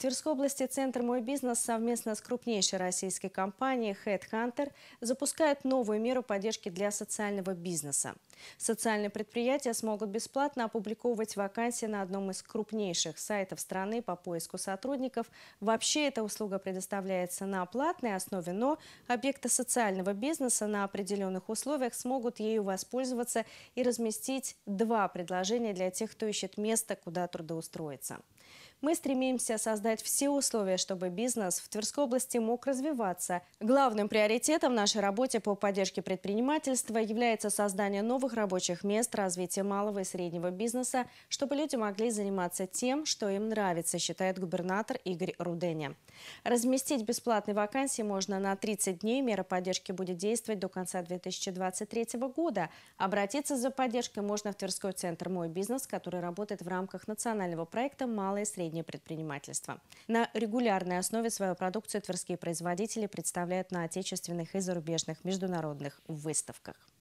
В Тверской области Центр «Мой бизнес» совместно с крупнейшей российской компанией HeadHunter запускает новую меру поддержки для социального бизнеса. Социальные предприятия смогут бесплатно опубликовывать вакансии на одном из крупнейших сайтов страны по поиску сотрудников. Вообще эта услуга предоставляется на платной основе, но объекты социального бизнеса на определенных условиях смогут ею воспользоваться и разместить два предложения для тех, кто ищет место, куда трудоустроиться. Мы стремимся создать все условия, чтобы бизнес в Тверской области мог развиваться. Главным приоритетом в нашей работе по поддержке предпринимательства является создание новых рабочих мест, развитие малого и среднего бизнеса, чтобы люди могли заниматься тем, что им нравится, считает губернатор Игорь Руденя. Разместить бесплатные вакансии можно на 30 дней. Мера поддержки будет действовать до конца 2023 года. Обратиться за поддержкой можно в Тверской центр «Мой бизнес», который работает в рамках национального проекта «Малое и среднее среднее предпринимательство. На регулярной основе свою продукцию тверские производители представляют на отечественных и зарубежных международных выставках.